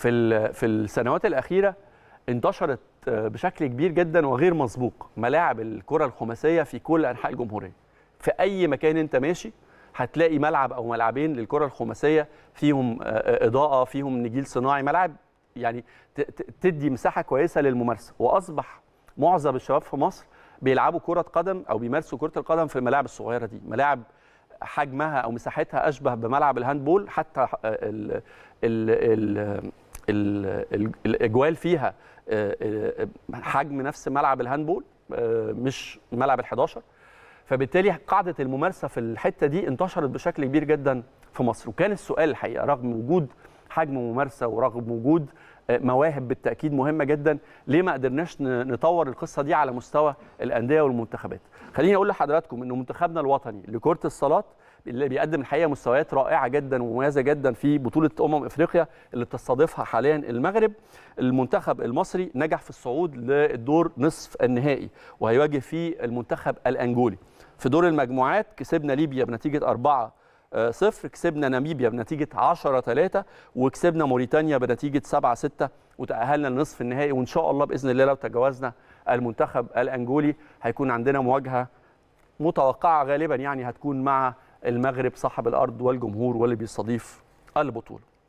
في في السنوات الاخيره انتشرت آه، بشكل كبير جدا وغير مسبوق ملاعب الكره الخماسيه في كل انحاء الجمهوريه في اي مكان انت ماشي هتلاقي ملعب او ملعبين للكره الخماسيه فيهم آه، آه، اضاءه فيهم نجيل صناعي ملاعب يعني تدي مساحه كويسه للممارسه واصبح معظم الشباب في مصر بيلعبوا كره قدم او بيمارسوا كره القدم في الملاعب الصغيره دي ملاعب حجمها او مساحتها اشبه بملعب الهاندبول حتى ال ال ال الاجوال فيها آه، آه، حجم نفس ملعب الهاندبول آه، مش ملعب ال11 فبالتالي قاعده الممارسه في الحته دي انتشرت بشكل كبير جدا في مصر وكان السؤال الحقيقه رغم وجود حجم ممارسه ورغم وجود مواهب بالتاكيد مهمه جدا ليه ما قدرناش نطور القصه دي على مستوى الانديه والمنتخبات خليني اقول لحضراتكم ان منتخبنا الوطني لكره الصالات اللي بيقدم الحقيقه مستويات رائعه جدا ومميزه جدا في بطوله امم افريقيا اللي بتستضيفها حاليا المغرب المنتخب المصري نجح في الصعود للدور نصف النهائي وهيواجه فيه المنتخب الانجولي في دور المجموعات كسبنا ليبيا بنتيجه 4 صفر كسبنا ناميبيا بنتيجة 10 3 وكسبنا موريتانيا بنتيجة 7 6 وتأهلنا لنصف النهائي وإن شاء الله بإذن الله لو تجاوزنا المنتخب الأنجولي هيكون عندنا مواجهة متوقعة غالبا يعني هتكون مع المغرب صاحب الارض والجمهور واللي بيستضيف البطوله